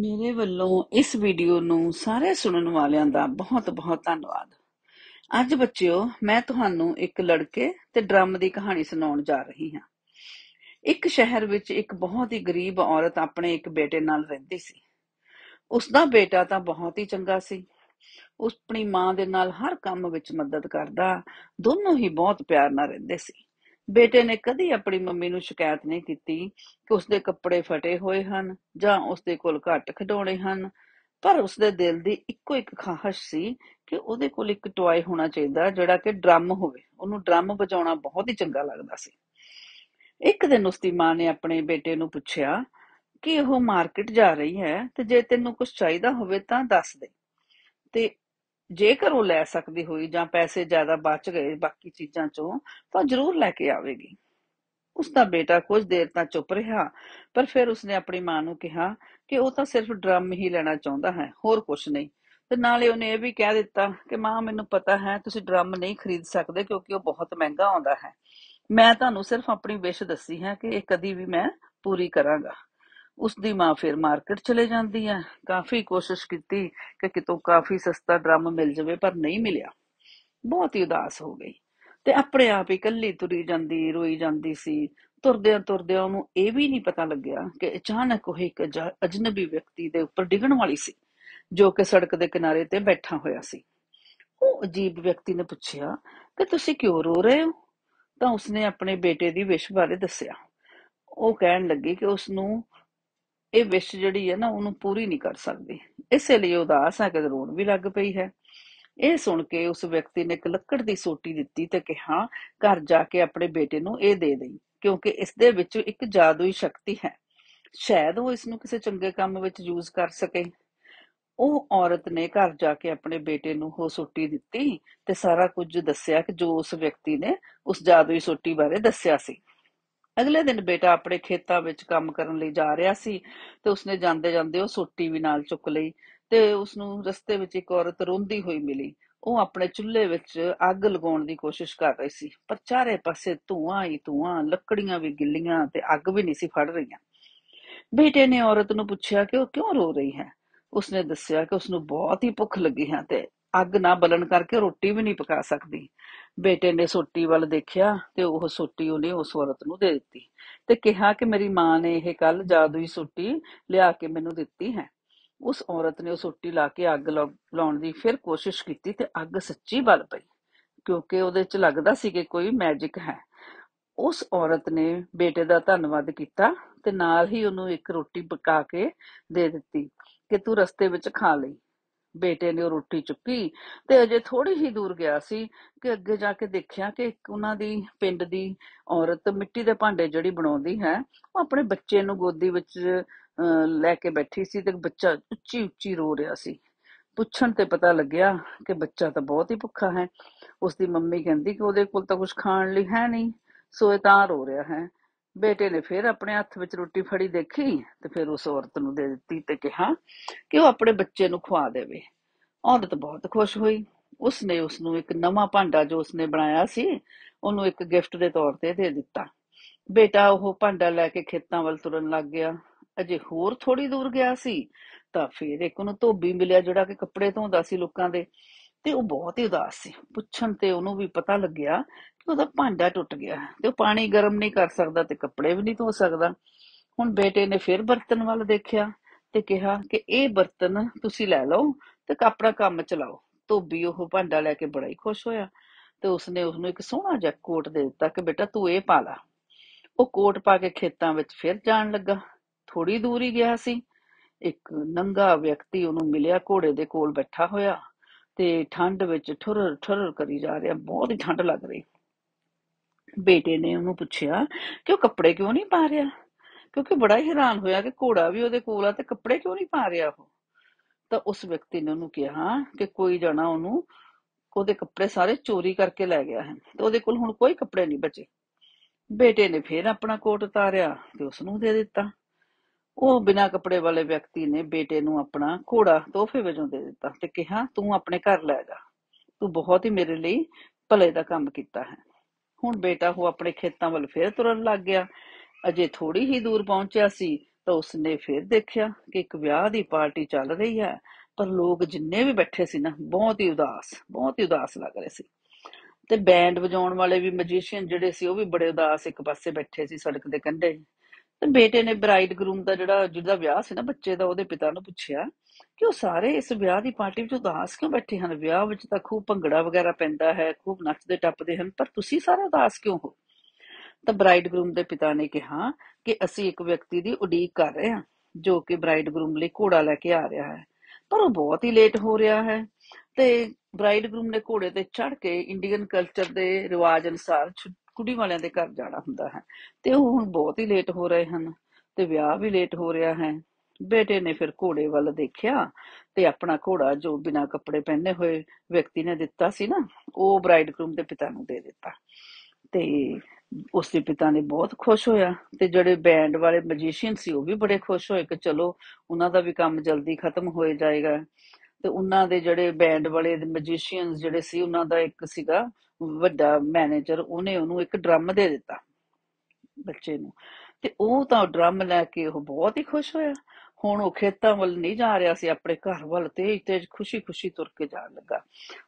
ਮੇਰੇ ਵੱਲੋਂ ਇਸ ਵੀਡੀਓ ਨੂੰ ਸਾਰੇ ਸੁਣਨ ਵਾਲਿਆਂ ਦਾ ਬਹੁਤ-ਬਹੁਤ ਧੰਨਵਾਦ। ਅੱਜ ਬੱਚਿਓ ਮੈਂ ਤੁਹਾਨੂੰ ਇੱਕ ਲੜਕੇ ਤੇ ਡਰਮ ਦੀ ਕਹਾਣੀ ਸੁਣਾਉਣ ਜਾ ਰਹੀ ਹਾਂ। ਇੱਕ ਸ਼ਹਿਰ ਵਿੱਚ ਇੱਕ ਬਹੁਤ ਹੀ ਗਰੀਬ ਔਰਤ ਆਪਣੇ ਇੱਕ ਬੇਟੇ ਨਾਲ ਰਹਿੰਦੀ ਸੀ। ਉਸ ਦਾ ਬੇਟਾ ਤਾਂ ਬਹੁਤ ਹੀ ਚੰਗਾ ਸੀ। ਉਸ ਆਪਣੀ ਮਾਂ ਦੇ ਨਾਲ ਹਰ ਕੰਮ ਵਿੱਚ ਮਦਦ ਕਰਦਾ, ਦੋਨੋਂ ਹੀ ਬਹੁਤ ਪਿਆਰ ਨਾਲ ਰਹਿੰਦੇ ਸੀ। ਬੇਟੇ ਨੇ ਕਦੀ ਆਪਣੀ ਮੰਮੀ ਨੂੰ ਸ਼ਿਕਾਇਤ ਨਹੀਂ ਕੀਤੀ ਕਿ ਉਸਦੇ ਕੱਪੜੇ ਫਟੇ ਹੋਏ ਹਨ ਜਾਂ ਉਸਦੇ ਕੋਲ ਘੱਟ ਖਿਡੌਣੇ ਹਨ ਪਰ ਉਸਦੇ ਦਿਲ ਦੀ ਇੱਕੋ ਇੱਕ ਖਾਹਸ਼ ਸੀ ਕਿ ਉਹਦੇ ਕੋਲ ਇੱਕ ਟੋਏ ਹੋਣਾ ਚਾਹੀਦਾ ਜਿਹੜਾ ਕਿ ਡਰਮ ਹੋਵੇ ਉਹਨੂੰ ਡਰਮ ਵਜਾਉਣਾ ਬਹੁਤ ਹੀ ਚੰਗਾ ਲੱਗਦਾ ਸੀ ਇੱਕ ਦਿਨ ਉਸਦੀ ਮਾਂ ਨੇ ਆਪਣੇ ਬੇਟੇ ਨੂੰ ਪੁੱਛਿਆ ਕਿ ਉਹ ਮਾਰਕੀਟ ਜਾ ਰਹੀ ਹੈ ਤੇ ਜੇ ਤੈਨੂੰ ਕੁਝ ਚਾਹੀਦਾ ਹੋਵੇ ਤਾਂ ਦੱਸ ਦੇ ਤੇ ਜੇਕਰ ਉਹ ਲੈ ਸਕਦੀ ਹੋਈ ਜਾਂ ਪੈਸੇ ਜ਼ਿਆਦਾ ਬਚ ਗਏ ਬਾਕੀ ਚੀਜ਼ਾਂ ਚੋਂ ਤਾਂ ਜ਼ਰੂਰ ਲੈ ਕੇ ਆਵੇਗੀ ਉਸ ਦਾ ਬੇਟਾ ਕੁਝ ਦੇਰ ਤੱਕ ਚੁੱਪ ਰਿਹਾ ਪਰ ਫਿਰ ਉਸਨੇ ਆਪਣੀ ਮਾਂ ਨੂੰ ਕਿਹਾ ਕਿ ਉਹ ਤਾਂ ਸਿਰਫ ਡਰਮ ਹੀ ਲੈਣਾ ਚਾਹੁੰਦਾ ਹੈ ਹੋਰ ਕੁਝ ਨਹੀਂ ਤੇ ਨਾਲੇ ਉਹਨੇ ਇਹ ਵੀ ਕਹਿ ਦਿੱਤਾ ਕਿ ਮਾਂ ਮੈਨੂੰ ਪਤਾ ਹੈ ਤੁਸੀਂ ਡਰਮ ਨਹੀਂ ਖਰੀਦ ਸਕਦੇ ਕਿਉਂਕਿ ਉਹ ਬਹੁਤ ਮਹਿੰਗਾ ਆਉਂਦਾ ਹੈ ਮੈਂ ਤੁਹਾਨੂੰ ਸਿਰਫ ਆਪਣੀ ਵਿਸ਼ ਦੱਸੀ ਹੈ ਕਿ ਇਹ ਕਦੀ ਵੀ ਮੈਂ ਪੂਰੀ ਕਰਾਂਗਾ ਉਸ ਦੀ ਮਾਂ ਫਿਰ ਮਾਰਕੀਟ ਚਲੇ ਜਾਂਦੀ ਹੈ ਕਾਫੀ ਕੋਸ਼ਿਸ਼ ਕੀਤੀ ਕਿ ਕਿਤੋਂ ਕਾਫੀ ਸਸਤਾ ਡਰਮ ਮਿਲ ਜਾਵੇ ਪਰ ਨਹੀਂ ਮਿਲਿਆ ਬਹੁਤ ਹੀ ਉਦਾਸ ਹੋ ਗਈ ਤੇ ਆਪਣੇ ਆਪ ਹੀ ਇਕੱਲੀ ਤੁਰੀ ਜਾਂਦੀ ਰੋਈ ਜਾਂਦੀ ਸੀ ਤੁਰਦਿਆਂ ਤੁਰਦਿਆਂ ਉਹਨੂੰ ਇਹ ਵੀ ਨਹੀਂ ਪਤਾ ਲੱਗਿਆ ਕਿ ਅਚਾਨਕ ਉਹ ਇੱਕ ਅਜਨਬੀ ਵਿਅਕਤੀ ਦੇ ਉੱਪਰ ਡਿੱਗਣ ਵਾਲੀ ਸੀ ਜੋ ਕਿ ਸੜਕ ਦੇ ਕਿਨਾਰੇ ਤੇ ਬੈਠਾ ਹੋਇਆ ਸੀ ਉਹ ਅਜੀਬ ਵਿਅਕਤੀ ਨੇ ਪੁੱਛਿਆ ਕਿ ਤੁਸੀਂ ਕਿਉਂ ਰੋ ਰਹੇ ਹੋ ਤਾਂ ਉਸਨੇ ਆਪਣੇ ਬੇਟੇ ਦੀ ਵਿਸ਼ ਬਾਰੇ ਦੱਸਿਆ ਉਹ ਕਹਿਣ ਲੱਗੀ ਕਿ ਉਸ ਨੂੰ ਇਹ ਵਿਸ਼ ਜਿਹੜੀ ਹੈ ਨਾ ਉਹਨੂੰ ਪੂਰੀ ਨਹੀਂ ਕਰ ਸਕਦੀ ਇਸੇ ਲਈ ਉਦਾਸ ਹੈ ਕਿ ਰੋਣ ਵੀ ਲੱਗ ਪਈ ਹੈ ਇਹ ਸੁਣ ਕੇ ਉਸ ਵਿਅਕਤੀ ਨੇ ਇੱਕ ਲੱਕੜ ਦੀ ਸੋਟੀ ਦਿੱਤੀ ਤੇ ਕਿਹਾ ਘਰ ਜਾ ਕੇ ਆਪਣੇ ਬੇਟੇ ਨੂੰ ਇਹ ਦੇ ਦੇਈ ਕਿਉਂਕਿ ਇਸ ਦੇ ਵਿੱਚ ਇੱਕ ਜਾਦੂਈ ਸ਼ਕਤੀ ਹੈ ਸ਼ਾਇਦ ਉਹ ਇਸ ਨੂੰ ਕਿਸੇ ਚੰਗੇ ਕੰਮ ਵਿੱਚ ਯੂਜ਼ ਕਰ ਸਕੇ ਉਹ ਔਰਤ ਨੇ ਘਰ ਜਾ ਕੇ ਆਪਣੇ ਬੇਟੇ ਨੂੰ ਉਹ ਸੋਟੀ ਦਿੱਤੀ ਤੇ ਸਾਰਾ ਕੁਝ ਦੱਸਿਆ ਕਿ ਜੋ ਉਸ ਵਿਅਕਤੀ ਨੇ ਉਸ ਜਾਦੂਈ ਸੋਟੀ ਬਾਰੇ ਦੱਸਿਆ ਸੀ ਅਗਲੇ ਦਿਨ ਬੇਟਾ ਆਪਣੇ ਖੇਤਾਂ ਵਿੱਚ ਕੰਮ ਕਰਨ ਲਈ ਜਾ ਰਿਹਾ ਸੀ ਤੇ ਉਸਨੇ ਜਾਂਦੇ ਜਾਂਦੇ ਉਹ ਸੋਟੀ ਵੀ ਨਾਲ ਚੁੱਕ ਲਈ ਤੇ ਉਸਨੂੰ ਰਸਤੇ ਵਿੱਚ ਇੱਕ ਔਰਤ ਰੋਂਦੀ ਹੋਈ ਮਿਲੀ ਉਹ ਆਪਣੇ ਚੁੱਲ੍ਹੇ ਵਿੱਚ ਅੱਗ ਲਗਾਉਣ ਦੀ ਕੋਸ਼ਿਸ਼ ਕਰ ਰਹੀ ਸੀ ਪਰ ਚਾਰੇ ਪਾਸੇ ਧੂਆਂ ਹੀ ਧੂਆਂ ਲੱਕੜੀਆਂ ਵੀ ਗਿੱਲੀਆਂ ਤੇ ਅੱਗ ਵੀ ਨਹੀਂ ਸੀ ਫੜ ਰਹੀਆਂ ਬੇਟੇ ਨੇ ਔਰਤ ਨੂੰ ਪੁੱਛਿਆ ਕਿ ਉਹ ਕਿਉਂ ਰੋ ਰਹੀ ਹੈ ਉਸਨੇ ਦੱਸਿਆ ਕਿ ਉਸਨੂੰ ਬਹੁਤ ਹੀ ਭੁੱਖ ਲੱਗੀ ਹੈ ਤੇ ਅੱਗ ਨਾ ਬਲਣ ਕਰਕੇ ਰੋਟੀ ਵੀ ਨਹੀਂ ਪਕਾ ਸਕਦੀ ਬੇਟੇ ਨੇ ਸੋਟੀ ਵੱਲ ਦੇਖਿਆ ਤੇ ਉਹ ਸੋਟੀ ਉਹਨੇ ਉਸ ਔਰਤ ਨੂੰ ਦੇ ਦਿੱਤੀ ਤੇ ਕਿਹਾ ਕਿ ਮੇਰੀ ਮਾਂ ਨੇ ਇਹ ਕੱਲ ਜਾਦੂਈ ਸੋਟੀ ਲਿਆ ਕੇ ਮੈਨੂੰ ਦਿੱਤੀ ਹੈ ਉਸ ਔਰਤ ਨੇ ਉਹ ਸੋਟੀ ਲਾ ਕੇ ਅੱਗ ਲਾਉਣ ਦੀ ਫਿਰ ਕੋਸ਼ਿਸ਼ ਕੀਤੀ ਤੇ ਅੱਗ ਸੱਚੀ ਬਲ ਪਈ ਕਿਉਂਕਿ ਉਹਦੇ 'ਚ ਲੱਗਦਾ ਸੀ ਕਿ ਕੋਈ ਮੈਜਿਕ ਹੈ ਉਸ ਔਰਤ ਨੇ ਬੇਟੇ ਦਾ ਧੰਨਵਾਦ ਕੀਤਾ ਤੇ ਨਾਲ ਹੀ ਉਹਨੂੰ ਇੱਕ ਰੋਟੀ ਪਕਾ ਕੇ ਦੇ ਦਿੱਤੀ ਕਿ ਤੂੰ ਰਸਤੇ ਵਿੱਚ ਖਾ ਲਈ ਬੇਟੇ ਨੇ ਉਹ ਰੋਟੀ ਚੁੱਕੀ ਤੇ ਅਜੇ ਥੋੜੀ ਹੀ ਦੂਰ ਗਿਆ ਸੀ ਕਿ ਅੱਗੇ ਜਾ ਕੇ ਦੇਖਿਆ ਕਿ ਉਹਨਾਂ ਦੀ ਪਿੰਡ ਦੀ ਔਰਤ ਮਿੱਟੀ ਦੇ ਭਾਂਡੇ ਜਿਹੜੀ ਬਣਾਉਂਦੀ ਹੈ ਉਹ ਆਪਣੇ ਬੱਚੇ ਨੂੰ ਗੋਦੀ ਵਿੱਚ ਲੈ ਕੇ ਬੈਠੀ ਸੀ ਤੇ ਬੱਚਾ ਉੱਚੀ ਉੱਚੀ ਰੋ ਰਿਹਾ ਸੀ ਪੁੱਛਣ ਤੇ ਪਤਾ ਲੱਗਿਆ ਕਿ ਬੱਚਾ ਤਾਂ ਬਹੁਤ ਹੀ ਭੁੱਖਾ ਹੈ ਉਸ ਦੀ ਮੰਮੀ ਕਹਿੰਦੀ ਕਿ ਉਹਦੇ ਕੋਲ ਤਾਂ ਕੁਝ ਖਾਣ ਲਈ ਹੈ ਨਹੀਂ ਸੋ ਇਹ ਤਾਂ ਰੋ ਰਿਹਾ ਹੈ ਬੇਟੇ ਨੇ ਫਿਰ ਆਪਣੇ ਹੱਥ ਵਿੱਚ ਰੋਟੀ ਫੜੀ ਦੇਖੀ ਤੇ ਫਿਰ ਉਸ ਔਰਤ ਨੂੰ ਦੇ ਦਿੱਤੀ ਤੇ ਕਿਹਾ ਕਿ ਉਹ ਆਪਣੇ ਬੱਚੇ ਨੂੰ ਖਵਾ ਦੇਵੇ ਔਰਤ ਬਹੁਤ ਖੁਸ਼ ਹੋਈ ਉਸ ਨੇ ਉਸ ਨੂੰ ਇੱਕ ਨਵਾਂ ਭਾਂਡਾ ਜੋ ਉਸ ਨੇ ਬਣਾਇਆ ਸੀ ਉਹਨੂੰ ਇੱਕ ਗਿਫਟ ਦੇ ਤੌਰ ਤੇ ਦੇ ਦਿੱਤਾ ਬੇਟਾ ਉਹ ਭਾਂਡਾ ਲੈ ਕੇ ਖੇਤਾਂ ਵੱਲ ਤੁਰਨ ਲੱਗ ਗਿਆ ਅਜੇ ਹੋਰ ਥੋੜੀ ਦੂਰ ਗਿਆ ਸੀ ਤਾਂ ਫਿਰ ਇੱਕ ਨੂੰ ਧੋਬੀ ਮਿਲਿਆ ਜਿਹੜਾ ਕਿ ਕੱਪੜੇ ਧੋਂਦਾ ਸੀ ਲੋਕਾਂ ਦੇ ਤੇ ਉਹ ਬਹੁਤ ਹੀ ਉਦਾਸ ਸੀ ਪੁੱਛਣ ਤੇ ਉਹਨੂੰ ਵੀ ਪਤਾ ਲੱਗਿਆ ਕਿ ਉਹਦਾ ਭਾਂਡਾ ਟੁੱਟ ਗਿਆ ਤੇ ਉਹ ਪਾਣੀ ਗਰਮ ਨਹੀਂ ਕਰ ਸਕਦਾ ਤੇ ਕੱਪੜੇ ਵੀ ਨਹੀਂ ਧੋ ਸਕਦਾ ਹੁਣ ਬੇਟੇ ਨੇ ਫਿਰ ਬਰਤਨ ਵੱਲ ਦੇਖਿਆ ਤੇ ਕਿਹਾ ਕਿ ਇਹ ਬਰਤਨ ਤੁਸੀਂ ਲੈ ਲਓ ਤੇ ਕਾਪੜਾ ਕੰਮ ਚਲਾਓ ਧੋਬੀ ਉਹ ਭਾਂਡਾ ਲੈ ਕੇ ਬੜਾ ਹੀ ਖੁਸ਼ ਹੋਇਆ ਤੇ ਉਸਨੇ ਉਸਨੂੰ ਇੱਕ ਸੋਹਣਾ ਜਿਹਾ ਕੋਟ ਦੇ ਦਿੱਤਾ ਕਿ ਬੇਟਾ ਤੂੰ ਇਹ ਪਾ ਲੈ ਉਹ ਕੋਟ ਪਾ ਕੇ ਖੇਤਾਂ ਵਿੱਚ ਫਿਰ ਜਾਣ ਲੱਗਾ ਥੋੜੀ ਦੂਰ ਹੀ ਗਿਆ ਸੀ ਇੱਕ ਨੰਗਾ ਵਿਅਕਤੀ ਉਹਨੂੰ ਮਿਲਿਆ ਘੋੜੇ ਦੇ ਕੋਲ ਬੈਠਾ ਹੋਇਆ ਤੇ ਠੰਡ ਵਿੱਚ ਠੁਰਰ ਠੁਰਰ ਕਰੀ ਜਾ ਰਿਹਾ ਬਹੁਤ ਹੀ ਠੰਡ ਲੱਗ ਰਹੀ ਬੇਟੇ ਨੇ ਉਹਨੂੰ ਪੁੱਛਿਆ ਕਿ ਉਹ ਕੱਪੜੇ ਕਿਉਂ ਨਹੀਂ ਪਾ ਰਿਹਾ ਕਿਉਂਕਿ ਬੜਾ ਹੀ ਹੈਰਾਨ ਹੋਇਆ ਕਿ ਘੋੜਾ ਵੀ ਉਹਦੇ ਕੋਲ ਆ ਤੇ ਕੱਪੜੇ ਕਿਉਂ ਨਹੀਂ ਪਾ ਰਿਹਾ ਉਹ ਤਾਂ ਉਸ ਵਿਅਕਤੀ ਨੇ ਉਹਨੂੰ ਕਿਹਾ ਕਿ ਕੋਈ ਜਣਾ ਉਹਨੂੰ ਉਹਦੇ ਕੱਪੜੇ ਸਾਰੇ ਚੋਰੀ ਕਰਕੇ ਲੈ ਗਿਆ ਹੈ ਤੇ ਉਹਦੇ ਕੋਲ ਹੁਣ ਕੋਈ ਕੱਪੜੇ ਨਹੀਂ ਬਚੇ ਬੇਟੇ ਨੇ ਫੇਰ ਆਪਣਾ ਕੋਟ ਉਤਾਰਿਆ ਤੇ ਉਸ ਨੂੰ ਦੇ ਦਿੱਤਾ ਉਹ ਬਿਨਾਂ ਕੱਪੜੇ ਵਾਲੇ ਵਿਅਕਤੀ ਨੇ ਬੇਟੇ ਨੂੰ ਆਪਣਾ ਘੋੜਾ ਤੋਹਫੇ ਵਜੋਂ ਦੇ ਦਿੱਤਾ ਤੇ ਕਿਹਾ ਤੂੰ ਆਪਣੇ ਘਰ ਲੈ ਜਾ ਤੂੰ ਬਹੁਤ ਹੀ ਮੇਰੇ ਲਈ ਭਲੇ ਦਾ ਕੰਮ ਕੀਤਾ ਹੈ ਹੁਣ ਬੇਟਾ ਉਹ ਆਪਣੇ ਖੇਤਾਂ ਵੱਲ ਫੇਰ ਤੁਰਨ ਲੱਗ ਗਿਆ ਅਜੇ ਥੋੜੀ ਹੀ ਦੂਰ ਪਹੁੰਚਿਆ ਸੀ ਤਾਂ ਉਸਨੇ ਫੇਰ ਦੇਖਿਆ ਕਿ ਇੱਕ ਵਿਆਹ ਦੀ ਪਾਰਟੀ ਚੱਲ ਰਹੀ ਹੈ ਪਰ ਲੋਕ ਜਿੰਨੇ ਵੀ ਬੈਠੇ ਸੀ ਨਾ ਬਹੁਤ ਹੀ ਉਦਾਸ ਬਹੁਤ ਹੀ ਉਦਾਸ ਲੱਗ ਰਹੇ ਸੀ ਤੇ ਬੈਂਡ ਵਜਾਉਣ ਵਾਲੇ ਵੀ ਮਜੀਸ਼ੀਅਨ ਜਿਹੜੇ ਸੀ ਉਹ ਵੀ ਬੜੇ ਉਦਾਸ ਇੱਕ ਪਾਸੇ ਬੈਠੇ ਸੀ ਸੜਕ ਦੇ ਕੰਢੇ ਤੇ ਬੇਟੇ ਨੇ ਬ੍ਰਾਈਡ ਗਰੂਮ ਦਾ ਜਿਹੜਾ ਜਿਹਦਾ ਵਿਆਹ ਸੀ ਨਾ ਬੱਚੇ ਦਾ ਉਹਦੇ ਪਿਤਾ ਨੂੰ ਪੁੱਛਿਆ ਕਿ ਉਹ ਸਾਰੇ ਇਸ ਵਿਆਹ ਦੀ ਪਾਰਟੀ ਵਿੱਚ ਉਦਾਸ ਕਿਉਂ ਬੈਠੇ ਹਨ ਵਿਆਹ ਵਿੱਚ ਤਾਂ ਖੂਬ ਭੰਗੜਾ ਵਗੈਰਾ ਪੈਂਦਾ ਹੈ ਖੂਬ ਨੱਚਦੇ ਟੱਪਦੇ ਹਨ ਪਰ ਤੁਸੀਂ ਸਾਰੇ ਉਦਾਸ ਕਿਉਂ ਹੋ ਤਾਂ ਬ੍ਰਾਈਡ ਗਰੂਮ ਦੇ ਪਿਤਾ ਨੇ ਕਿਹਾ ਕਿ ਅਸੀਂ ਇੱਕ ਵਿਅਕਤੀ ਦੀ ਉਡੀਕ ਕਰ ਰਹੇ ਹਾਂ ਜੋ ਕਿ ਬ੍ਰਾਈਡ ਗਰੂਮ ਲਈ ਘੋੜਾ ਲੈ ਕੇ ਆ ਰਿਹਾ ਹੈ ਪਰ ਉਹ ਬਹੁਤ ਹੀ ਲੇਟ ਹੋ ਰਿਹਾ ਹੈ ਤੇ ਬ੍ਰਾਈਡ ਗਰੂਮ ਨੇ ਘੋੜੇ ਤੇ ਚੜ ਕੇ ਇੰਡੀਅਨ ਕਲਚਰ ਦੇ ਰਿਵਾਜ ਅਨੁਸਾਰ ਕੁੜੀ ਵਾਲਿਆਂ ਦੇ ਘਰ ਜਾਣਾ ਹੁੰਦਾ ਹੈ ਤੇ ਉਹ ਹੁਣ ਬਹੁਤ ਹੀ ਲੇਟ ਹੋ ਰਹੇ ਹਨ ਤੇ ਵਿਆਹ ਵੀ ਲੇਟ ਹੋ ਰਿਹਾ ਹੈ ਬੇਟੇ ਨੇ ਫਿਰ ਘੋੜੇ ਵੱਲ ਦੇਖਿਆ ਤੇ ਆਪਣਾ ਘੋੜਾ ਜੋ ਬਿਨਾ ਕੱਪੜੇ ਪਹਿਨੇ ਹੋਏ ਵਿਅਕਤੀ ਨੇ ਦਿੱਤਾ ਸੀ ਨਾ ਉਹ ਬ੍ਰਾਈਡਗਰੂਮ ਦੇ ਪਿਤਾ ਨੂੰ ਦੇ ਦਿੱਤਾ ਤੇ ਉਸ ਦੇ ਪਿਤਾ ਨੇ ਬਹੁਤ ਖੁਸ਼ ਹੋਇਆ ਤੇ ਜਿਹੜੇ ਬੈਂਡ ਵਾਲੇ ਮੈਜੀਸ਼ੀਅਨ ਸੀ ਉਹ ਵੀ ਬੜੇ ਖੁਸ਼ ਹੋਏ ਕਿ ਚਲੋ ਉਹਨਾਂ ਦਾ ਵੀ ਕੰਮ ਜਲਦੀ ਖਤਮ ਹੋਏ ਜਾਏਗਾ ਤੇ ਉਹਨਾਂ ਦੇ ਜਿਹੜੇ ਬੈਂਡ ਵਾਲੇ ਮਿਊਜ਼ੀਸ਼ੀਅਨਸ ਜਿਹੜੇ ਸੀ ਉਹਨਾਂ ਦਾ ਇੱਕ ਸੀਗਾ ਵੱਡਾ ਮੈਨੇਜਰ ਉਹਨੇ ਉਹਨੂੰ ਇੱਕ ਡਰਮ ਦੇ ਦਿੱਤਾ ਬੱਚੇ ਨੂੰ ਤੇ ਉਹ ਤਾਂ ਡਰਮ ਲੈ ਕੇ ਉਹ ਬਹੁਤ ਹੀ ਖੁਸ਼ ਹੋਇਆ ਹੁਣ ਉਹ ਖੇਤਾਂ ਵੱਲ ਨਹੀਂ ਜਾ ਰਿਹਾ ਸੀ ਆਪਣੇ ਘਰ ਵੱਲ ਤੇਜ ਤੇਜ ਖੁਸ਼ੀ-ਖੁਸ਼ੀ ਤੁਰ ਕੇ ਜਾਣ ਲੱਗਾ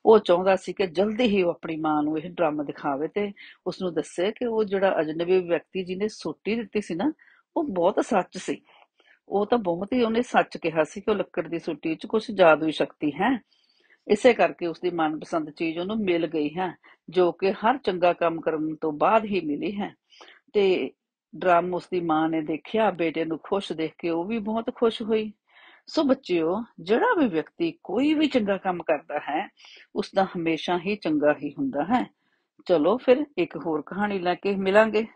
ਉਹ ਚਾਹੁੰਦਾ ਸੀ ਕਿ ਜਲਦੀ ਹੀ ਉਹ ਆਪਣੀ ਮਾਂ ਨੂੰ ਇਹ ਡਰਮ ਦਿਖਾਵੇ ਤੇ ਉਸ ਨੂੰ ਦੱਸੇ ਕਿ ਉਹ ਜਿਹੜਾ ਅਜਨਬੀ ਵਿਅਕਤੀ ਜਿਹਨੇ ਸੋਟੀ ਦਿੱਤੀ ਸੀ ਨਾ ਉਹ ਬਹੁਤ ਸੱਚ ਸੀ ਉਹ ਤਾਂ ਬਹੁਤ ਹੀ ਉਹਨੇ ਸੱਚ ਕਿਹਾ ਸੀ ਕਿ ਉਹ ਲੱਕੜ ਦੀ ਸੁੱਟੀ 'ਚ ਕੁਝ ਜਾਦੂਈ ਸ਼ਕਤੀ ਹੈ ਇਸੇ ਕਰਕੇ ਉਸ ਦੀ ਮਨਪਸੰਦ ਚੀਜ਼ ਉਹਨੂੰ ਮਿਲ ਗਈ ਹੈ ਜੋ ਕਿ ਹਰ ਚੰਗਾ ਕੰਮ ਕਰਨ ਤੋਂ ਬਾਅਦ ਹੀ ਮਿਲੀ ਹੈ ਤੇ ਡਰਮ ਉਸ ਦੀ ਮਾਂ ਨੇ ਦੇਖਿਆ ਬੇਟੇ ਨੂੰ ਖੁਸ਼ ਦੇਖ ਕੇ ਉਹ ਵੀ ਬਹੁਤ ਖੁਸ਼ ਹੋਈ ਸੋ ਬੱਚਿਓ ਜਿਹੜਾ ਵੀ ਵਿਅਕਤੀ ਕੋਈ ਵੀ ਚੰਗਾ ਕੰਮ ਕਰਦਾ ਹੈ ਉਸ ਦਾ ਹਮੇਸ਼ਾ ਹੀ ਚੰਗਾ ਹੀ ਹੁੰਦਾ ਹੈ ਚਲੋ ਫਿਰ ਇੱਕ ਹੋਰ ਕਹਾਣੀ ਲੈ ਕੇ ਮਿਲਾਂਗੇ